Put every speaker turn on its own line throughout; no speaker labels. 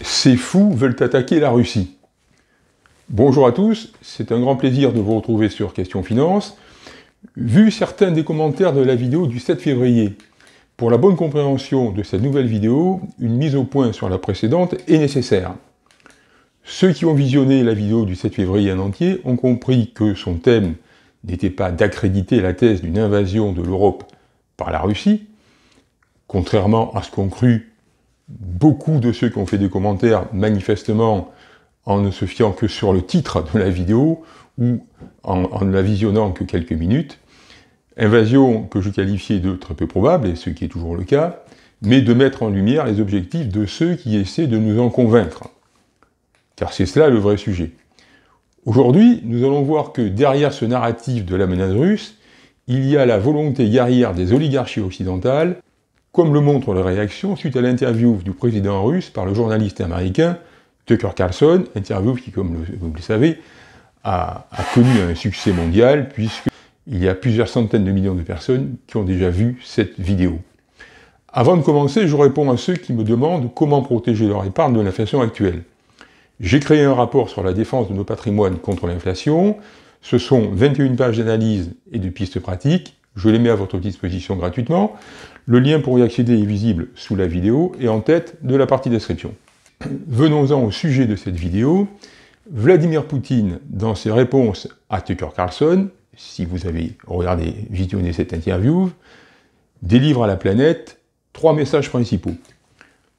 Ces fous veulent attaquer la Russie. Bonjour à tous, c'est un grand plaisir de vous retrouver sur Question Finance. Vu certains des commentaires de la vidéo du 7 février, pour la bonne compréhension de cette nouvelle vidéo, une mise au point sur la précédente est nécessaire. Ceux qui ont visionné la vidéo du 7 février en entier ont compris que son thème n'était pas d'accréditer la thèse d'une invasion de l'Europe par la Russie, contrairement à ce qu'on cru beaucoup de ceux qui ont fait des commentaires, manifestement, en ne se fiant que sur le titre de la vidéo ou en, ne la visionnant que quelques minutes. Invasion que je qualifiais de très peu probable, et ce qui est toujours le cas, mais de mettre en lumière les objectifs de ceux qui essaient de nous en convaincre. Car c'est cela le vrai sujet. Aujourd'hui, nous allons voir que derrière ce narratif de la menace russe, il y a la volonté guerrière des oligarchies occidentales comme le montre la réaction suite à l'interview du président russe par le journaliste américain Tucker Carlson, interview qui, comme vous le savez, a, a connu un succès mondial puisqu'il y a plusieurs centaines de millions de personnes qui ont déjà vu cette vidéo. Avant de commencer, je réponds à ceux qui me demandent comment protéger leur épargne de l'inflation actuelle. J'ai créé un rapport sur la défense de nos patrimoines contre l'inflation. Ce sont 21 pages d'analyse et de pistes pratiques. Je les mets à votre disposition gratuitement. Le lien pour y accéder est visible sous la vidéo et en tête de la partie description. Venons-en au sujet de cette vidéo. Vladimir Poutine, dans ses réponses à Tucker Carlson, si vous avez regardé, visionné cette interview, délivre à la planète trois messages principaux.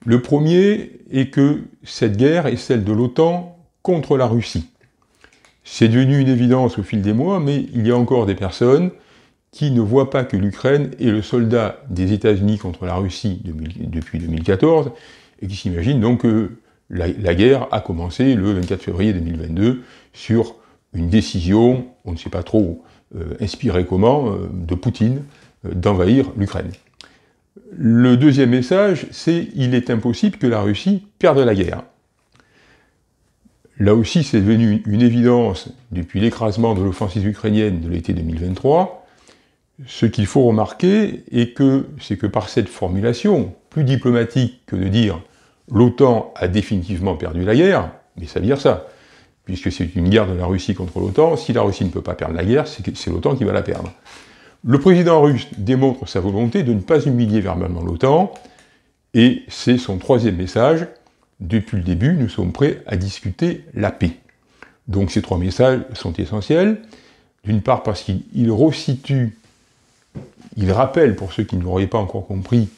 Le premier est que cette guerre est celle de l'OTAN contre la Russie. C'est devenu une évidence au fil des mois, mais il y a encore des personnes qui ne voit pas que l'Ukraine est le soldat des États-Unis contre la Russie depuis 2014, et qui s'imagine donc que la, guerre a commencé le 24 février 2022 sur une décision, on ne sait pas trop euh, inspirée comment, euh, de Poutine euh, d'envahir l'Ukraine. Le deuxième message, c'est il est impossible que la Russie perde la guerre. Là aussi, c'est devenu une évidence depuis l'écrasement de l'offensive ukrainienne de l'été 2023. Ce qu'il faut remarquer, est que, c'est que par cette formulation, plus diplomatique que de dire l'OTAN a définitivement perdu la guerre, mais ça veut dire ça, puisque c'est une guerre de la Russie contre l'OTAN, si la Russie ne peut pas perdre la guerre, c'est l'OTAN qui va la perdre. Le président russe démontre sa volonté de ne pas humilier verbalement l'OTAN, et c'est son troisième message, depuis le début, nous sommes prêts à discuter la paix. Donc ces trois messages sont essentiels, d'une part parce qu'ils resitue il rappelle, pour ceux qui ne l'auraient pas encore compris,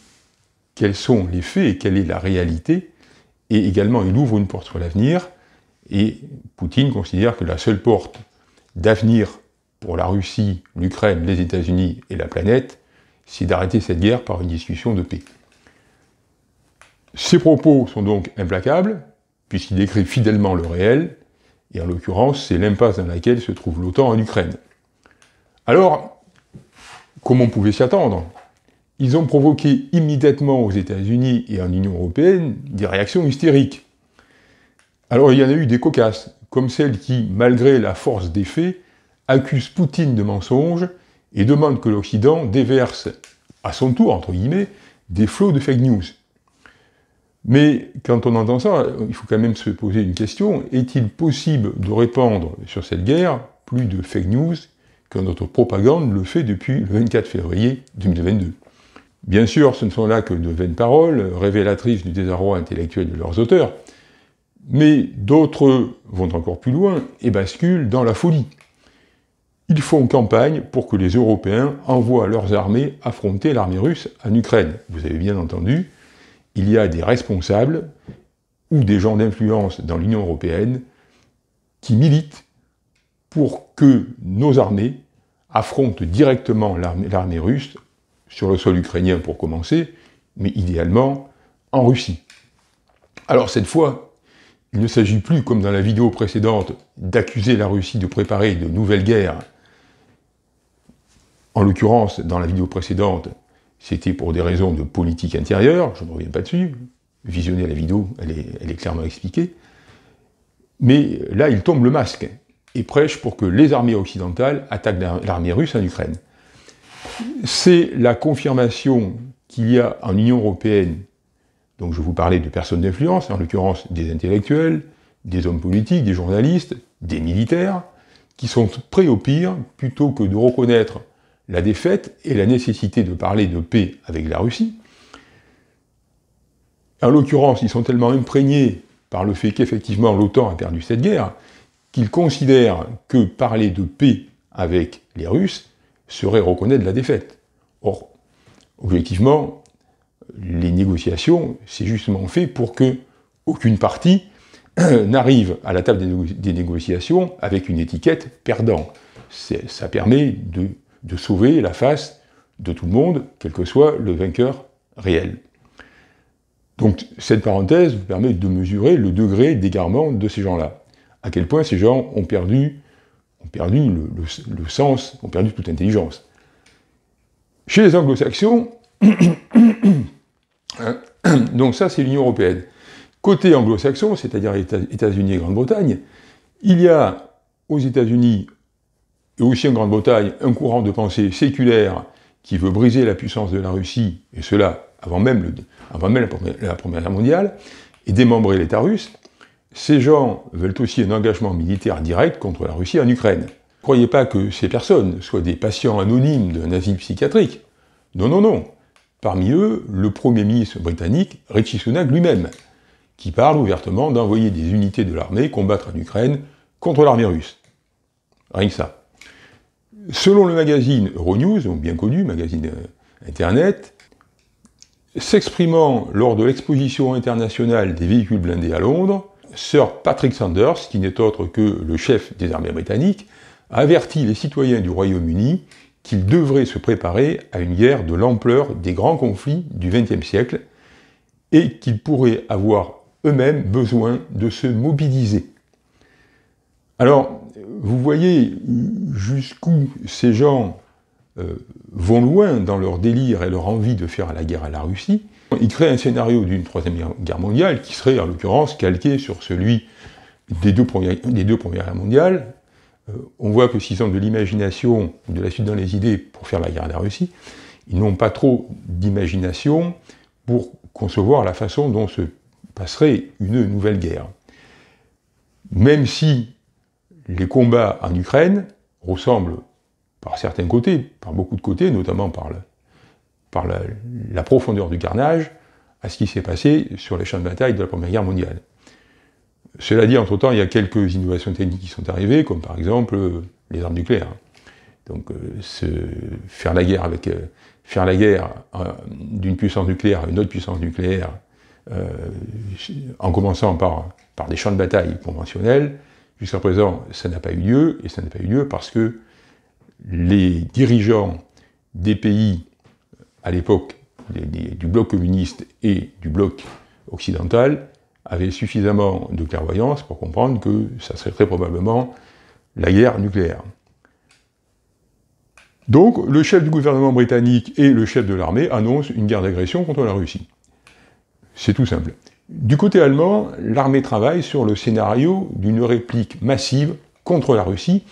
quels sont les faits et quelle est la réalité, et également il ouvre une porte sur l'avenir, et Poutine considère que la seule porte d'avenir pour la Russie, l'Ukraine, les États-Unis et la planète, c'est d'arrêter cette guerre par une discussion de paix. Ses propos sont donc implacables, puisqu'il décrit fidèlement le réel, et en l'occurrence, c'est l'impasse dans laquelle se trouve l'OTAN en Ukraine. Alors, Comment on pouvait s'y attendre. Ils ont provoqué immédiatement aux États-Unis et en Union européenne des réactions hystériques. Alors il y en a eu des cocasses, comme celle qui, malgré la force des faits, accuse Poutine de mensonges et demande que l'Occident déverse, à son tour, entre guillemets, des flots de fake news. Mais quand on entend ça, il faut quand même se poser une question, est-il possible de répandre sur cette guerre plus de fake news que notre propagande le fait depuis le 24 février 2022. Bien sûr, ce ne sont là que de vaines paroles, révélatrices du désarroi intellectuel de leurs auteurs, mais d'autres vont encore plus loin et basculent dans la folie. Ils font campagne pour que les Européens envoient leurs armées affronter l'armée russe en Ukraine. Vous avez bien entendu, il y a des responsables ou des gens d'influence dans l'Union européenne qui militent pour que nos armées affrontent directement l'armée russe, sur le sol ukrainien pour commencer, mais idéalement en Russie. Alors cette fois, il ne s'agit plus, comme dans la vidéo précédente, d'accuser la Russie de préparer de nouvelles guerres. En l'occurrence, dans la vidéo précédente, c'était pour des raisons de politique intérieure, je ne reviens pas dessus, visionnez la vidéo, elle est, clairement expliquée. Mais là, il tombe le masque et prêche pour que les armées occidentales attaquent l'armée russe en Ukraine. C'est la confirmation qu'il y a en Union européenne, donc je vous parlais de personnes d'influence, en l'occurrence des intellectuels, des hommes politiques, des journalistes, des militaires, qui sont prêts au pire plutôt que de reconnaître la défaite et la nécessité de parler de paix avec la Russie. En l'occurrence, ils sont tellement imprégnés par le fait qu'effectivement l'OTAN a perdu cette guerre, qu'il considère que parler de paix avec les Russes serait reconnaître la défaite. Or, objectivement, les négociations, c'est justement fait pour que aucune partie n'arrive à la table des, négociations avec une étiquette perdant. ça permet de, de sauver la face de tout le monde, quel que soit le vainqueur réel. Donc cette parenthèse vous permet de mesurer le degré d'égarement de ces gens-là à quel point ces gens ont perdu, perdu le, sens, ont perdu toute intelligence. Chez les anglo-saxons, hein, donc ça c'est l'Union européenne. Côté anglo-saxon, c'est-à-dire États-Unis et Grande-Bretagne, il y a aux États-Unis et aussi en Grande-Bretagne un courant de pensée séculaire qui veut briser la puissance de la Russie, et cela avant même, la, première, la Première Guerre mondiale, et démembrer l'État russe. Ces gens veulent aussi un engagement militaire direct contre la Russie en Ukraine. croyez pas que ces personnes soient des patients anonymes d'un asile psychiatrique. Non, non, non. Parmi eux, le Premier ministre britannique, Richie Sunak lui-même, qui parle ouvertement d'envoyer des unités de l'armée combattre en Ukraine contre l'armée russe. Rien que ça. Selon le magazine Euronews, bien connu, magazine euh, Internet, s'exprimant lors de l'exposition internationale des véhicules blindés à Londres, Sir Patrick Sanders, qui n'est autre que le chef des armées britanniques, avertit les citoyens du Royaume-Uni qu'ils devraient se préparer à une guerre de l'ampleur des grands conflits du XXe siècle et qu'ils pourraient avoir eux-mêmes besoin de se mobiliser. Alors, vous voyez jusqu'où ces gens euh, vont loin dans leur délire et leur envie de faire la guerre à la Russie, il crée un scénario d'une troisième guerre mondiale qui serait en l'occurrence calqué sur celui des deux premières, des deux premières guerres mondiales. Euh, on voit que s'ils ont de l'imagination, de la suite dans les idées pour faire la guerre de la Russie, ils n'ont pas trop d'imagination pour concevoir la façon dont se passerait une nouvelle guerre. Même si les combats en Ukraine ressemblent par certains côtés, par beaucoup de côtés, notamment par le par la, profondeur du carnage à ce qui s'est passé sur les champs de bataille de la Première Guerre mondiale. Cela dit, entre-temps, il y a quelques innovations techniques qui sont arrivées, comme par exemple euh, les armes nucléaires. Donc euh, faire la guerre avec euh, faire la guerre d'une puissance nucléaire à une autre puissance nucléaire, en commençant par, par des champs de bataille conventionnels, jusqu'à présent, ça n'a pas eu lieu, et ça n'a pas eu lieu parce que les dirigeants des pays à l'époque du bloc communiste et du bloc occidental, avait suffisamment de clairvoyance pour comprendre que ça serait très probablement la guerre nucléaire. Donc le chef du gouvernement britannique et le chef de l'armée annoncent une guerre d'agression contre la Russie. C'est tout simple. Du côté allemand, l'armée travaille sur le scénario d'une réplique massive contre la Russie,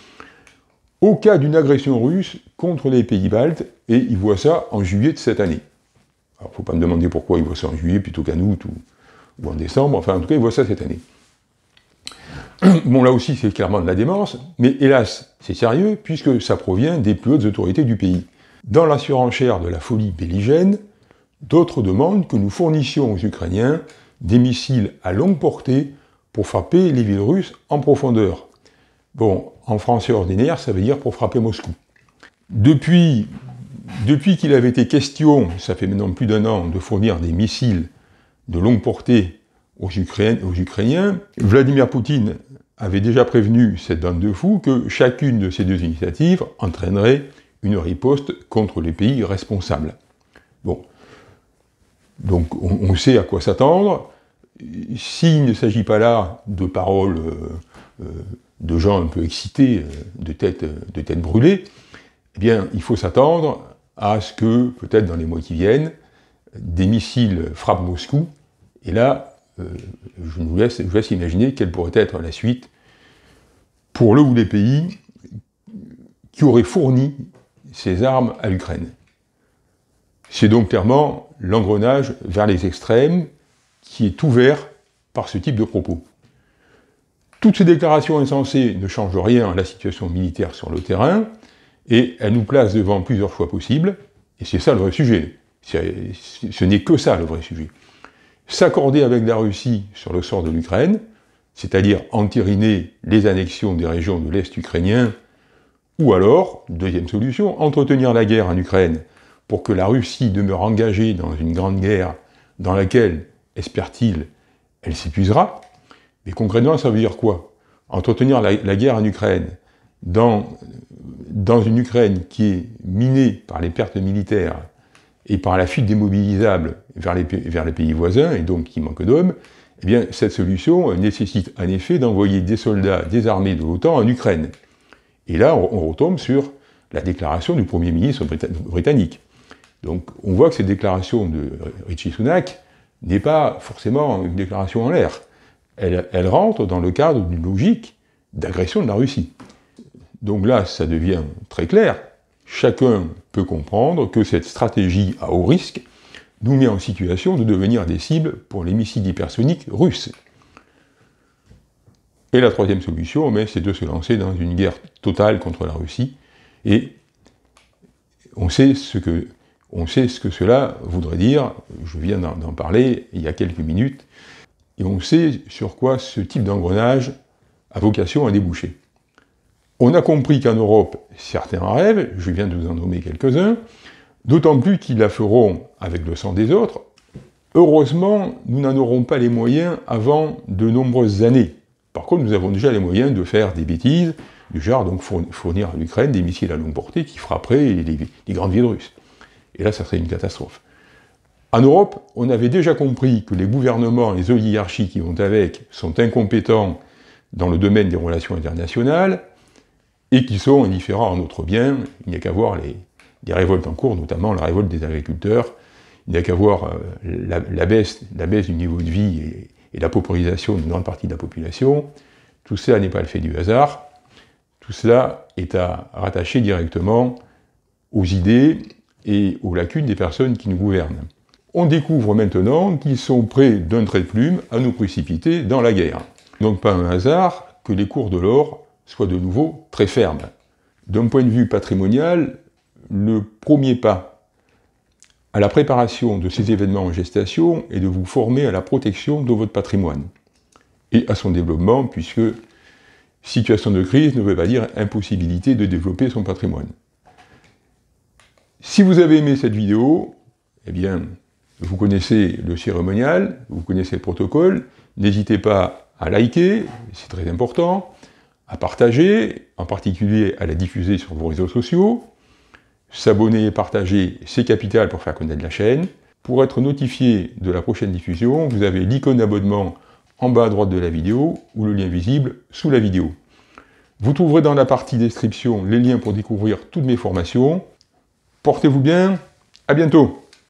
au cas d'une agression russe contre les pays baltes, et il voit ça en juillet de cette année. Alors, faut pas me demander pourquoi il voit ça en juillet plutôt qu'en août ou, en décembre, enfin, en tout cas, il voit ça cette année. Bon, là aussi, c'est clairement de la démence, mais hélas, c'est sérieux, puisque ça provient des plus hautes autorités du pays. Dans la surenchère de la folie belligène, d'autres demandent que nous fournissions aux Ukrainiens des missiles à longue portée pour frapper les villes russes en profondeur. Bon, en français ordinaire, ça veut dire pour frapper Moscou. Depuis, depuis qu'il avait été question, ça fait maintenant plus d'un an, de fournir des missiles de longue portée aux, aux Ukrainiens, Vladimir Poutine avait déjà prévenu cette bande de fous que chacune de ces deux initiatives entraînerait une riposte contre les pays responsables. Bon. Donc on, sait à quoi s'attendre. S'il ne s'agit pas là de paroles euh, euh, de gens un peu excités, euh, de têtes euh, de tête brûlée, eh bien, il faut s'attendre à ce que, peut-être dans les mois qui viennent, des missiles frappent Moscou. Et là, euh, je, vous laisse, je vous laisse imaginer quelle pourrait être la suite pour le ou les pays qui auraient fourni ces armes à l'Ukraine. C'est donc clairement l'engrenage vers les extrêmes qui est ouvert par ce type de propos. Toutes ces déclarations insensées ne changent rien à la situation militaire sur le terrain, et elles nous placent devant plusieurs choix possibles, et c'est ça le vrai sujet. Ce n'est que ça le vrai sujet. S'accorder avec la Russie sur le sort de l'Ukraine, c'est-à-dire entériner les annexions des régions de l'Est ukrainien, ou alors, deuxième solution, entretenir la guerre en Ukraine pour que la Russie demeure engagée dans une grande guerre dans laquelle, espère-t-il, elle s'épuisera, mais concrètement, ça veut dire quoi Entretenir la, guerre en Ukraine, dans, dans une Ukraine qui est minée par les pertes militaires et par la fuite des mobilisables vers les, vers les pays voisins, et donc qui manque d'hommes, eh bien, cette solution nécessite en effet d'envoyer des soldats des armées de l'OTAN en Ukraine. Et là, on retombe sur la déclaration du Premier ministre britannique. Donc on voit que cette déclaration de Richie Sunak n'est pas forcément une déclaration en l'air elle, rentre dans le cadre d'une logique d'agression de la Russie. Donc là, ça devient très clair. Chacun peut comprendre que cette stratégie à haut risque nous met en situation de devenir des cibles pour les missiles hypersoniques russes. Et la troisième solution, eh c'est de se lancer dans une guerre totale contre la Russie. Et on sait on sait ce que cela voudrait dire. Je viens d'en parler il y a quelques minutes et on sait sur quoi ce type d'engrenage a vocation à déboucher. On a compris qu'en Europe, certains rêvent, je viens de vous en nommer quelques-uns, d'autant plus qu'ils la feront avec le sang des autres. Heureusement, nous n'en aurons pas les moyens avant de nombreuses années. Par contre, nous avons déjà les moyens de faire des bêtises, du genre donc fournir à l'Ukraine des missiles à longue portée qui frapperaient les, les grandes villes russes. Et là, ça serait une catastrophe. En Europe, on avait déjà compris que les gouvernements, les oligarchies qui vont avec, sont incompétents dans le domaine des relations internationales et qui sont indifférents à notre bien. Il n'y a qu'à voir les, révoltes en cours, notamment la révolte des agriculteurs. Il n'y a qu'à voir euh, la, baisse, du niveau de vie et, la paupérisation d'une grande partie de la population. Tout cela n'est pas le fait du hasard. Tout cela est à rattacher directement aux idées et aux lacunes des personnes qui nous gouvernent on découvre maintenant qu'ils sont prêts d'un trait de plume à nous précipiter dans la guerre. Donc pas un hasard que les cours de l'or soient de nouveau très fermes. D'un point de vue patrimonial, le premier pas à la préparation de ces événements en gestation est de vous former à la protection de votre patrimoine et à son développement, puisque situation de crise ne veut pas dire impossibilité de développer son patrimoine. Si vous avez aimé cette vidéo, eh bien, vous connaissez le cérémonial, vous connaissez le protocole. N'hésitez pas à liker, c'est très important, à partager, en particulier à la diffuser sur vos réseaux sociaux. S'abonner et partager, c'est capital pour faire connaître la chaîne. Pour être notifié de la prochaine diffusion, vous avez l'icône d'abonnement en bas à droite de la vidéo ou le lien visible sous la vidéo. Vous trouverez dans la partie description les liens pour découvrir toutes mes formations. Portez-vous bien, à bientôt